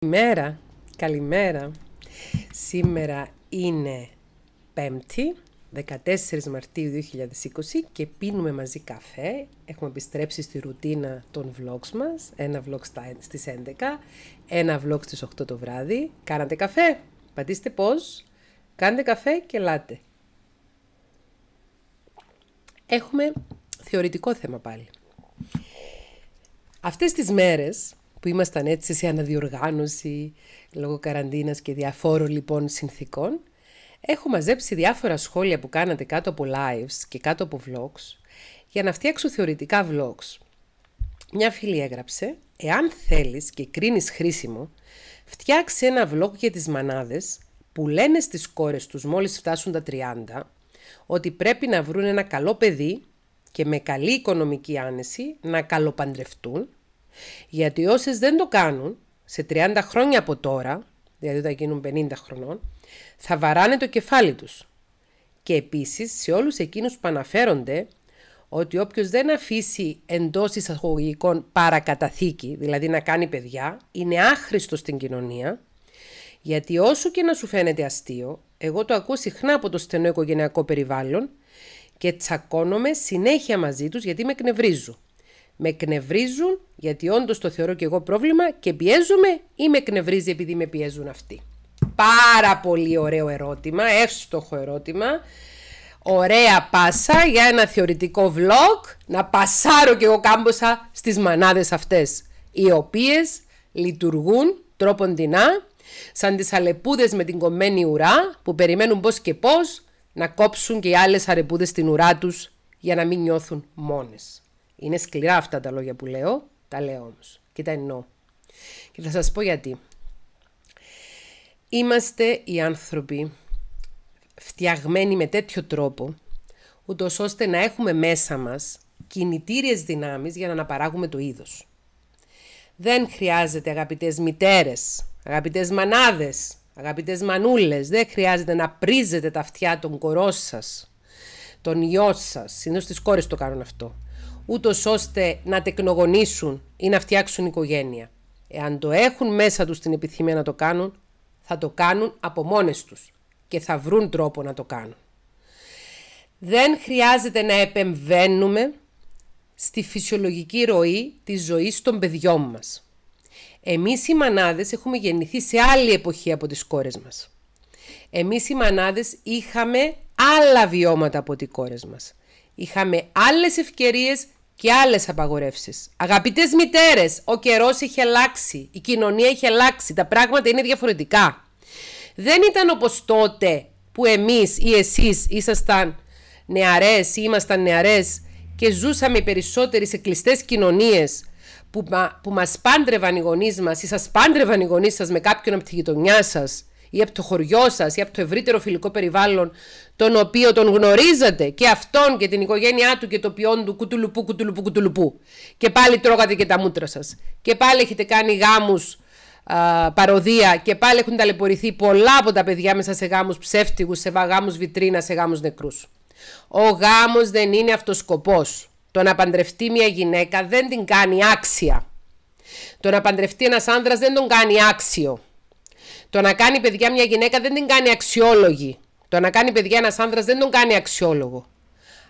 Καλημέρα, καλημέρα. Σήμερα είναι Πέμπτη, 14 Μαρτίου 2020 και πίνουμε μαζί καφέ. Έχουμε επιστρέψει στη ρουτίνα των vlogs μας. Ένα vlog στις 11, ένα vlog στις 8 το βράδυ. Κάνατε καφέ, πατήστε πώς, κάντε καφέ και λάτε. Έχουμε θεωρητικό θέμα πάλι. Αυτές τις μέρες που ήμασταν έτσι σε αναδιοργάνωση λόγω καραντίνας και διαφόρων λοιπόν συνθήκων, έχω μαζέψει διάφορα σχόλια που κάνατε κάτω από lives και κάτω από vlogs για να φτιάξω θεωρητικά vlogs. Μια φίλη έγραψε «Εάν θέλεις και κρίνεις χρήσιμο, φτιάξε ένα vlog για τις μανάδες που λένε στις κόρες τους μόλις φτάσουν τα 30 ότι πρέπει να βρουν ένα καλό παιδί και με καλή οικονομική άνεση να καλοπαντρευτούν γιατί όσες δεν το κάνουν, σε 30 χρόνια από τώρα, δηλαδή όταν γίνουν 50 χρονών, θα βαράνε το κεφάλι τους. Και επίσης σε όλους εκείνους που αναφέρονται ότι όποιος δεν αφήσει εντός εισαγωγικών παρακαταθήκη, δηλαδή να κάνει παιδιά, είναι άχρηστο στην κοινωνία, γιατί όσο και να σου φαίνεται αστείο, εγώ το ακούω συχνά από το στενό οικογενειακό περιβάλλον και τσακώνομαι συνέχεια μαζί τους γιατί με κνευρίζουν με εκνευρίζουν, γιατί όντως το θεωρώ και εγώ πρόβλημα, και πιέζομαι ή με εκνευρίζει επειδή με πιέζουν αυτοί. Πάρα πολύ ωραίο ερώτημα, εύστοχο ερώτημα. Ωραία πάσα για ένα θεωρητικό vlog, να πασάρω και εγώ κάμποσα στις μανάδες αυτές, οι οποίες λειτουργούν τρόποντινά, σαν τις αλεπούδες με την κομμένη ουρά, που περιμένουν πώς και πώς να κόψουν και οι άλλες αρεπούδες την ουρά τους για να μην νιώθουν μόνες. Είναι σκληρά αυτά τα λόγια που λέω, τα λέω όμως. και τα εννοώ. Και θα σας πω γιατί. Είμαστε οι άνθρωποι φτιαγμένοι με τέτοιο τρόπο, ούτως ώστε να έχουμε μέσα μας κινητήριες δυνάμεις για να αναπαράγουμε το είδος. Δεν χρειάζεται αγαπητές μητέρες, αγαπητές μανάδες, αγαπητές μανούλες, δεν χρειάζεται να πρίζετε τα αυτιά των κορών σας, των ιών σας. Συνήθως τις κόρες το κάνουν αυτό ούτως ώστε να τεκνογονήσουν ή να φτιάξουν οικογένεια. Εάν το έχουν μέσα τους την επιθυμία να το κάνουν, θα το κάνουν από μόνες τους και θα βρουν τρόπο να το κάνουν. Δεν χρειάζεται να επεμβαίνουμε στη φυσιολογική ροή της ζωής των παιδιών μας. Εμείς οι μανάδες έχουμε γεννηθεί σε άλλη εποχή από τις κόρες μας. Εμείς οι μανάδες είχαμε άλλα βιώματα από τις κόρες μας. Είχαμε άλλες ευκαιρίες και άλλες απαγορεύσεις. Αγαπητές μητέρες, ο καιρός είχε αλλάξει, η κοινωνία είχε αλλάξει, τα πράγματα είναι διαφορετικά. Δεν ήταν όπως τότε που εμείς ή εσείς ήσασταν νεαρές ή ήμασταν νεαρές και ζούσαμε περισσότεροι σε κλειστέ κοινωνίες που, που μας πάντρευαν οι γονείς μας ή σας πάντρευαν οι γονείς σας με κάποιον από τη γειτονιά σας ή από το χωριό σας ή από το ευρύτερο φιλικό περιβάλλον τον οποίο τον γνωρίζετε και αυτόν και την οικογένειά του και το ποιόν του κουτουλουπού, κουτουλουπού, κουτουλουπού. Και πάλι τρώγατε και τα μούτρα σας. Και πάλι έχετε κάνει γάμους παροδία και πάλι έχουν ταλαιπωρηθεί πολλά από τα παιδιά μέσα σε γάμους ψεύτικους, σε γάμους βιτρίνα, σε γάμους νεκρούς. Ο γάμος δεν είναι αυτός σκοπό. Το να παντρευτεί μια γυναίκα δεν την κάνει άξια. Το να παντρευτεί ένας άνδρας δεν τον κάνει άξιο. Το να κάνει παιδιά μια γυναίκα δεν την κάνει αξιόλογη. Το να κάνει παιδιά ένας άνδρας δεν τον κάνει αξιόλογο.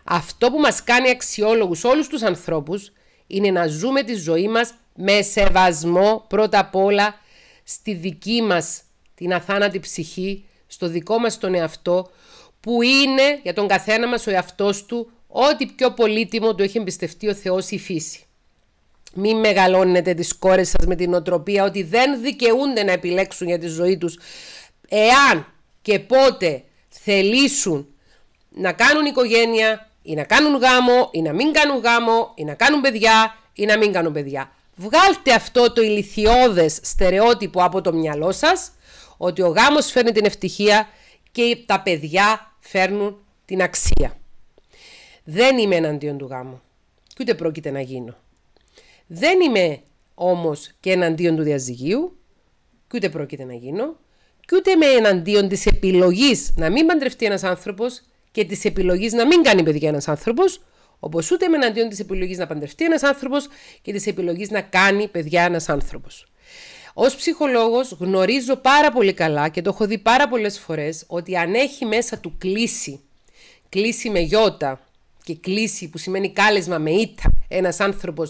Αυτό που μας κάνει αξιόλογους όλους τους ανθρώπους είναι να ζούμε τη ζωή μας με σεβασμό πρώτα απ' όλα στη δική μας την αθάνατη ψυχή, στο δικό μας τον εαυτό, που είναι για τον καθένα μας ο εαυτός του ό,τι πιο πολύτιμο του έχει εμπιστευτεί ο Θεός η φύση. Μην μεγαλώνετε τις κόρες σας με την οτροπία ότι δεν δικαιούνται να επιλέξουν για τη ζωή τους. Εάν και πότε θελήσουν να κάνουν οικογένεια ή να κάνουν γάμο ή να μην κάνουν γάμο ή να κάνουν παιδιά ή να μην κάνουν παιδιά. Βγάλτε αυτό το ηλικιώδες στερεότυπο από το μυαλό σας ότι ο γάμος φέρνει την ευτυχία και τα παιδιά φέρνουν την αξία. Δεν είμαι εναντίον του γάμου και ούτε πρόκειται να γίνω. Δεν είμαι όμως και εναντίον του διαζυγίου, και ούτε πρόκειται να γίνω, και ούτε είμαι εναντίον της επιλογής να μην παντρευτεί ένας άνθρωπος και της επιλογής να μην κάνει παιδιά ένας άνθρωπος, όπως ούτε είμαι εναντίον της επιλογής να παντρευτεί ένας άνθρωπος και της επιλογής να κάνει παιδιά ένας άνθρωπος. Ως ψυχολόγος, γνωρίζω πάρα πολύ καλά και το έχω δει πάρα πολλές φορές ότι αν έχει μέσα του κλίση, κλίση με γιώτα και κλείσει που σημαίνει κάλεσμα με ήττα, ένας άνθρωπος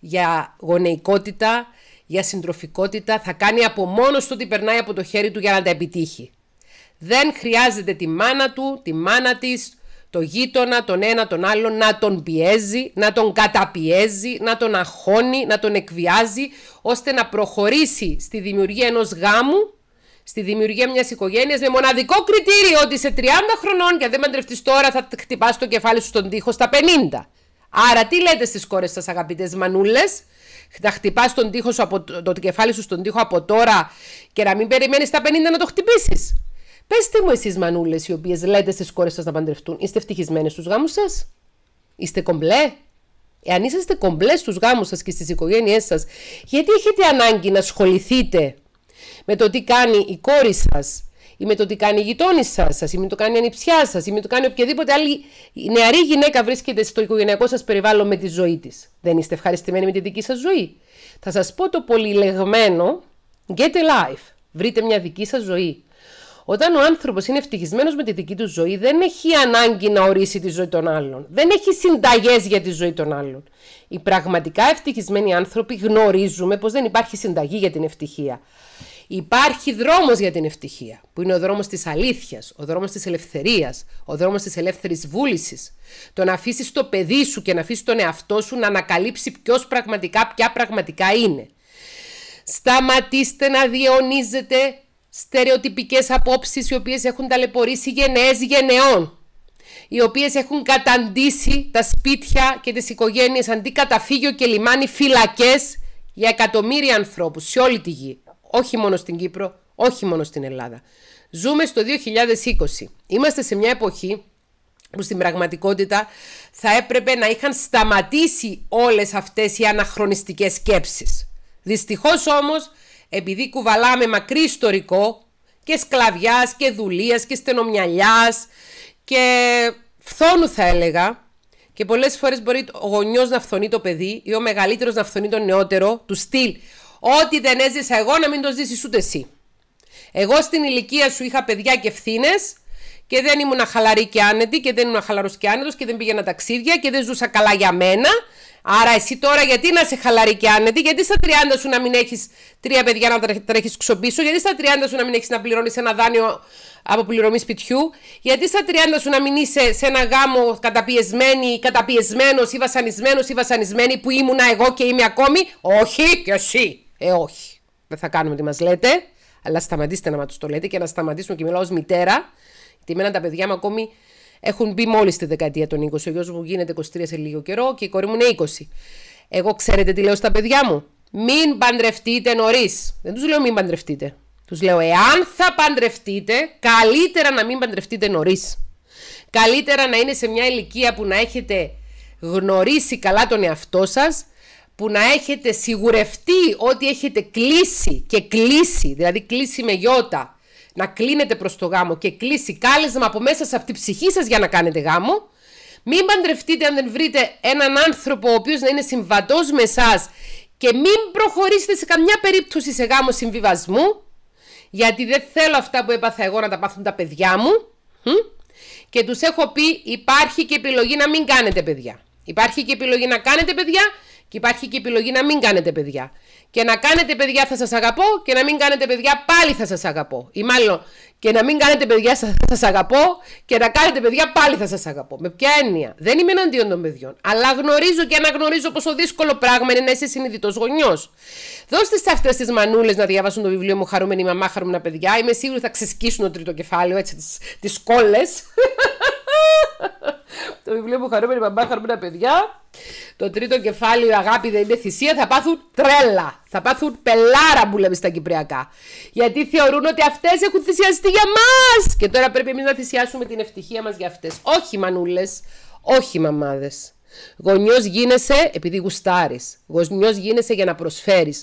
για γονεϊκότητα, για συντροφικότητα, θα κάνει από μόνος του ό,τι περνάει από το χέρι του για να τα επιτύχει. Δεν χρειάζεται τη μάνα του, τη μάνα της, το γείτονα, τον ένα, τον άλλο να τον πιέζει, να τον καταπιέζει, να τον αχώνει, να τον εκβιάζει, ώστε να προχωρήσει στη δημιουργία ενός γάμου, στη δημιουργία μιας οικογένειας, με μοναδικό κριτήριο ότι σε 30 χρονών, και αν δεν παντρευτείς τώρα, θα χτυπάς το κεφάλι σου στον τοίχο στα 50. Άρα τι λέτε στις κόρες σας αγαπητές μανούλες, θα χτυπάς τον από, το, το κεφάλι σου στον τοίχο από τώρα και να μην περιμένεις τα 50 να το χτυπήσεις. Πεςτε μου εσείς μανούλες οι οποίες λέτε στις κόρες σας να παντρευτούν, είστε ευτυχισμένες στους γάμους σας, είστε κομπλέ. Εάν είσαστε κομπλέ στους γάμους σας και στις οικογένειές σας, γιατί έχετε ανάγκη να ασχοληθείτε με το τι κάνει η κόρη σας ή με το τι κάνει η γειτόνισσα σας, ή με το κάνει η ανιψιά σας, ή με το κάνει οποιαδήποτε άλλη νεαρή γυναίκα βρίσκεται στο οικογενειακό σας περιβάλλον με τη ζωή της. Δεν είστε ευχαριστημένοι με τη δική σας ζωή. Θα σας πω το πολυλεγμένο get a life. Βρείτε μια δική σας ζωή. Όταν ο άνθρωπος είναι ευτυχισμένος με τη δική του ζωή, δεν έχει ανάγκη να ορίσει τη ζωή των άλλων. Δεν έχει συνταγές για τη ζωή των άλλων. Οι πραγματικά ευτυχισμένοι άνθρωποι γνωρίζουμε πως δεν υπάρχει συνταγή για την ευτυχία. Υπάρχει δρόμος για την ευτυχία, που είναι ο δρόμος της αλήθειας, ο δρόμος της ελευθερίας, ο δρόμος της ελεύθερης βούλησης. Το να αφήσεις το παιδί σου και να αφήσεις τον εαυτό σου να ανακαλύψει ποιος πραγματικά, ποια πραγματικά είναι. Σταματήστε να διαιωνίζετε στερεοτυπικές απόψεις οι οποίες έχουν ταλαιπωρήσει γενναίες γενναιών. οι οποίες έχουν καταντήσει τα σπίτια και τις οικογένειες αντί καταφύγιο και λιμάνι φυλακές για εκατομμύρια ανθρώπους σε όλη τη γη όχι μόνο στην Κύπρο, όχι μόνο στην Ελλάδα. Ζούμε στο 2020. Είμαστε σε μια εποχή που στην πραγματικότητα θα έπρεπε να είχαν σταματήσει όλες αυτές οι αναχρονιστικές σκέψεις. Δυστυχώς όμως, επειδή κουβαλάμε μακρύ ιστορικό και σκλαβιάς και δουλείας και στενομυαλιάς και φθόνου θα έλεγα, και πολλές φορές μπορεί ο γονιός να φθονεί το παιδί ή ο μεγαλύτερος να φθονεί τον νεότερο, του στυλ Ό,τι δεν έζησα εγώ να μην το ζήσεις ούτε εσύ. Εγώ στην ηλικία σου είχα παιδιά και ευθύνε και δεν ήμουν χαλαρή και άνετη και δεν ήμουν χαλαρός και άνετος και δεν πήγαινα ταξίδια και δεν ζούσα καλά για μένα. Άρα εσύ τώρα γιατί να είσαι χαλαρή και άνετη, γιατί στα 30 σου να μην έχεις τρία παιδιά να τρέχεις ξοπίσω, γιατί στα 30 σου να μην έχεις να πληρώνεις ένα δάνειο από πληρωμή σπιτιού, γιατί στα 30 σου να μην είσαι σε ένα γάμο καταπιεσμένη, καταπιεσμένος ή βασανισμένος ή βασανισμένη που ήμουνα εγώ και είμαι ακόμη. Όχι και εσύ. Ε, όχι. Δεν θα κάνουμε τι μας λέτε, αλλά σταματήστε να μας το λέτε και να σταματήσουμε. Και μιλάω ως μητέρα, γιατί εμένα τα παιδιά μου ακόμη έχουν μπει μόλις στη δεκαετία των 20. Ο γιος μου γίνεται 23 σε λίγο καιρό και η κόρη μου είναι 20. Εγώ ξέρετε τι λέω στα παιδιά μου. Μην παντρευτείτε νωρίς. Δεν τους λέω μην παντρευτείτε. Τους λέω, εάν θα παντρευτείτε, καλύτερα να μην παντρευτείτε νωρίς. Καλύτερα να είναι σε μια ηλικία που να έχετε γνωρίσει καλά τον εαυτό σας που να έχετε σιγουρευτεί ότι έχετε κλείσει και κλείσει, δηλαδή κλείσει με γιώτα, να κλείνετε προς το γάμο και κλείσει κάλεσμα από μέσα σε αυτή τη ψυχή σας για να κάνετε γάμο. Μην παντρευτείτε αν δεν βρείτε έναν άνθρωπο ο οποίος να είναι συμβατός με εσά και μην προχωρήσετε σε καμιά περίπτωση σε γάμο συμβιβασμού, γιατί δεν θέλω αυτά που έπαθα εγώ να τα πάθουν τα παιδιά μου. Και τους έχω πει υπάρχει και επιλογή να μην κάνετε παιδιά. Υπάρχει και επιλογή να κάνετε παιδιά και υπάρχει και η επιλογή να μην κάνετε παιδιά. Και να κάνετε παιδιά θα σας αγαπώ και να μην κάνετε παιδιά πάλι θα σας αγαπώ. Ή μάλλον και να μην κάνετε παιδιά θα σας αγαπώ και να κάνετε παιδιά πάλι θα σας αγαπώ. Με ποια έννοια. Δεν είμαι εναντίον των παιδιών. Αλλά γνωρίζω και αναγνωρίζω πόσο δύσκολο πράγμα είναι να είσαι συνειδητός γονιός. Δώστε σε αυτές τις μανούλες να διαβάσουν το βιβλίο μου χαρούμενη μαμά, χαρούμενα παιδιά. Είμαι σίγουρη θα ξεσκίσουν το τρίτο κεφάλαιο, έτσι, τις, τις το βιβλίο μου χαρούμενη μαμά, χαρούμενα παιδιά το τρίτο κεφάλαιο, αγάπη δεν είναι θυσία, θα πάθουν τρέλα. Θα πάθουν πελάρα, που λέμε στα Κυπριακά. Γιατί θεωρούν ότι αυτές έχουν θυσιαστεί για μας! Και τώρα πρέπει εμείς να θυσιάσουμε την ευτυχία μας για αυτές. Όχι, μανούλες. Όχι, μαμάδες. Γονιός γίνεσαι επειδή γουστάρεις. Γονιός γίνεσαι για να προσφέρεις.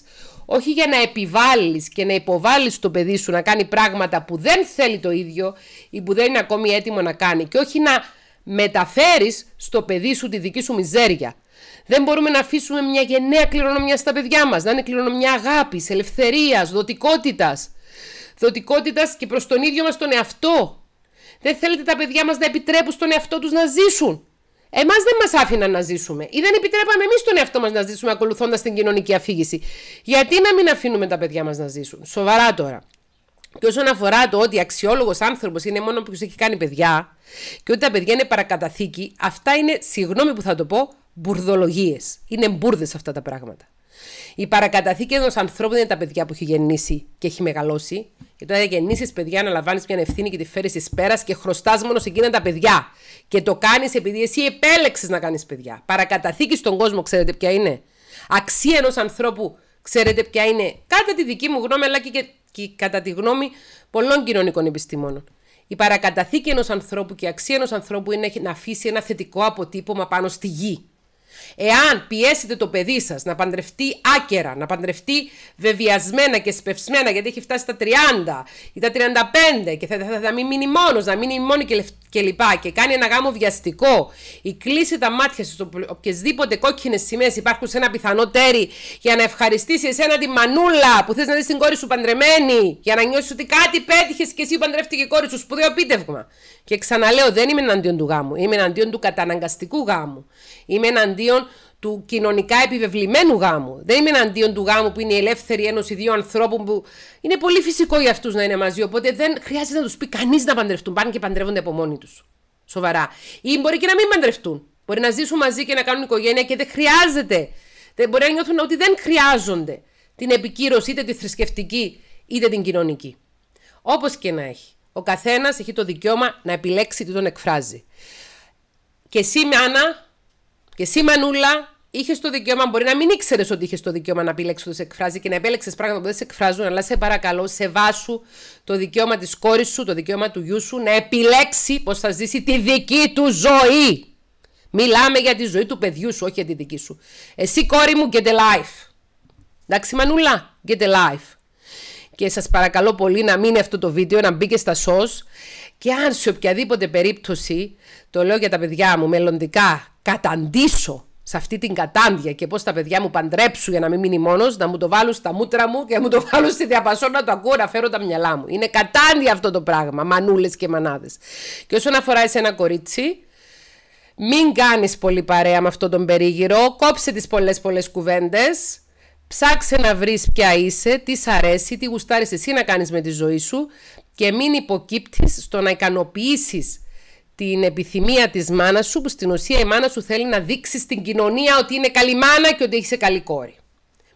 Όχι για να επιβάλλεις και να υποβάλλει το παιδί σου να κάνει πράγματα που δεν θέλει το ίδιο ή που δεν είναι ακόμη έτοιμο να κάνει. Και όχι να μεταφέρεις στο παιδί σου τη δική σου μιζέρια. Δεν μπορούμε να αφήσουμε μια γενναία κληρονομιά στα παιδιά μας, να είναι κληρονομιά αγάπης, ελευθερίας, δοτικότητας. Δοτικότητας και προς τον ίδιο μας τον εαυτό. Δεν θέλετε τα παιδιά μας να επιτρέπουν στον εαυτό τους να ζήσουν. Εμάς δεν μας άφηναν να ζήσουμε ή δεν επιτρέπαμε εμείς τον εαυτό μας να ζήσουμε ακολουθώντας την κοινωνική αφήγηση. Γιατί να μην αφήνουμε τα παιδιά μας να ζήσουν. Σοβαρά τώρα. Και όσον αφορά το ότι αξιόλογος άνθρωπος είναι μόνο που έχει κάνει παιδιά και ότι τα παιδιά είναι παρακαταθήκη, αυτά είναι, συγγνώμη που θα το πω, Μπουρδολογίες. Είναι μπουρδες αυτά τα πράγματα. Η παρακαταθήκη ενός ανθρώπου είναι τα παιδιά που έχει γεννήσει και έχει μεγαλώσει. Και τώρα γεννήσεις παιδιά, αναλαμβάνεις μια ευθύνη και τη φέρεις ει πέρας και χρωστάς μόνο σε εκείνα τα παιδιά. Και το κάνεις επειδή εσύ επέλεξες να κάνεις παιδιά. Παρακαταθήκη στον κόσμο, ξέρετε ποια είναι. Αξία ενός ανθρώπου, ξέρετε ποια είναι. Κατά τη δική μου γνώμη, αλλά και, κατά τη γνώμη πολλών κοινωνικών επιστημόνων. Η παρακαταθήκη ενός ανθρώπου και η αξία ενός ανθρώπου είναι να αφήσει ένα θετικό αποτύπωμα πάνω στη γη. Εάν πιέσετε το παιδί σας να παντρευτεί άκερα, να παντρευτεί βεβιασμένα και σπευσμένα γιατί έχει φτάσει στα 30 ή τα 35 και θα, θα, θα, θα μην μείνει μόνος, να μείνει μόνη και, και λοιπά και κάνει ένα γάμο βιαστικό ή κλείσει τα μάτια στο οποιασδήποτε κόκκινες σημαίες υπάρχουν σε ένα πιθανό τέρι για να ευχαριστήσει εσένα τη μανούλα που θες να δεις την κόρη σου παντρεμένη για να νιώσεις ότι κάτι πέτυχες και εσύ παντρεύτηκε η κόρη σου σπουδαίο πίτευγμα. Και ξαναλέω δεν είμαι εναντίον του γάμου, είμαι εναντίον του καταναγκαστικού γάμου. Είμαι εναντίον του κοινωνικά επιβεβλημένου γάμου. Δεν είμαι εναντίον του γάμου που είναι η ελεύθερη ένωση δύο ανθρώπων που είναι πολύ φυσικό για αυτούς να είναι μαζί. Οπότε δεν χρειάζεται να τους πει κανείς να παντρευτούν. Πάνε και παντρεύονται από μόνοι τους. Σοβαρά. Ή μπορεί και να μην παντρευτούν. Μπορεί να ζήσουν μαζί και να κάνουν οικογένεια και δεν χρειάζεται. Δεν μπορεί να νιώθουν ότι δεν χρειάζονται την επικύρωση είτε τη θρησκευτική είτε την κοινωνική. Όπως και να έχει. Ο καθένας έχει το δικαίωμα να επιλέξει τι τον εκφράζει. Και εσύ, Άννα, και εσύ, Μανούλα, είχες το δικαίωμα, μπορεί να μην ήξερες ότι είχες το δικαίωμα να επιλέξεις ό,τι σε εκφράζει και να επέλεξες πράγματα που δεν σε εκφράζουν, αλλά σε παρακαλώ, σεβάσου το δικαίωμα της κόρης σου, το δικαίωμα του γιού σου να επιλέξει πώς θα ζήσει τη δική του ζωή. Μιλάμε για τη ζωή του παιδιού σου, όχι για τη δική σου. Εσύ, κόρη μου, get a life. Εντάξει, Μανούλα, get a life. Και σας παρακαλώ πολύ να μείνει αυτό το βίντεο, να μπει και στα σο. Και αν σε οποιαδήποτε περίπτωση, το λέω για τα παιδιά μου μελλοντικά καταντήσω σε αυτή την κατάντια και πώς τα παιδιά μου παντρέψουν για να μην μείνει μόνος, να μου το βάλουν στα μούτρα μου και να μου το βάλουν στη διαπασό να το ακούω να φέρω τα μυαλά μου. Είναι κατάντια αυτό το πράγμα, μανούλες και μανάδες. Και όσον αφορά εσένα, κορίτσι, μην κάνεις πολύ παρέα με αυτόν τον περίγυρο, κόψε τις πολλές πολλές κουβέντες. Ψάξε να βρεις ποια είσαι, τι σ' αρέσει, τι γουστάρεις εσύ να κάνεις με τη ζωή σου και μην υποκύπτεις στο να ικανοποιήσεις την επιθυμία της μάνας σου που στην ουσία η μάνα σου θέλει να δείξει στην κοινωνία ότι είναι καλή μάνα και ότι έχει καλή κόρη.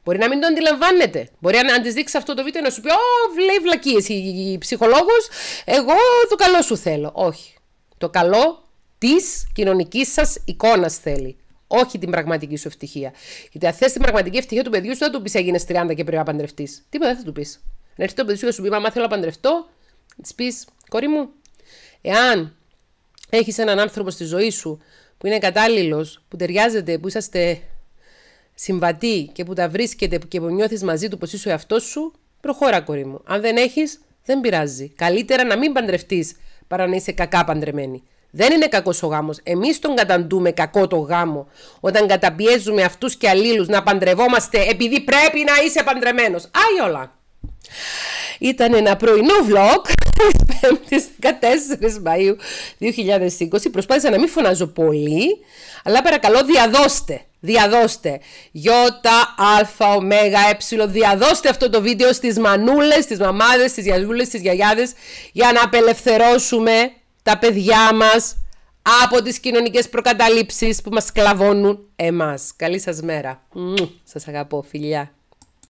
Μπορεί να μην το αντιλαμβάνεται. Μπορεί να, αν της δείξει αυτό το βίντεο να σου πει: Ω, λέει βλακίες η, ψυχολόγος, εγώ το καλό σου θέλω. Όχι. Το καλό της κοινωνικής σας εικόνας θέλει. Όχι την πραγματική σου ευτυχία. Γιατί αν θες την πραγματική ευτυχία του παιδιού σου, δεν του πεις Έγινες 30 και πρέπει να παντρευτείς. Τίποτα δεν θα του πεις. Να έρθει το παιδί σου και σου πει: Μα θέλω να παντρευτώ, της πεις Κόρη μου, εάν έχεις έναν άνθρωπο στη ζωή σου που είναι κατάλληλος, που ταιριάζεται, που είσαστε συμβατοί και που τα βρίσκεται και που νιώθεις μαζί του πως είσαι ο εαυτός σου, προχώρα κορί μου. Αν δεν έχεις, δεν πειράζει. Καλύτερα να μην παντρευτείς παρά να είσαι κακά παντρεμένη. Δεν είναι κακός ο γάμος. Εμείς τον καταντούμε κακό το γάμο. Όταν καταπιέζουμε αυτούς και αλλήλους να παντρευόμαστε επειδή πρέπει να είσαι παντρεμένος. όλα. Ήταν ένα πρωινό vlog τη 14 Μαου 2020. Προσπάθησα να μην φωνάζω πολύ, αλλά παρακαλώ διαδώστε. Διαδώστε. Ιώτα, Αλφα, ε, διαδώστε αυτό το βίντεο στις μανούλες, στις μαμάδες, στις γιαζούλες, στις γιαγιάδες για να απελευθερώσουμε τα παιδιά μας από τις κοινωνικές προκαταλήψεις που μας κλαβώνουν εμάς. Καλή σας μέρα. Σας αγαπώ, φιλιά.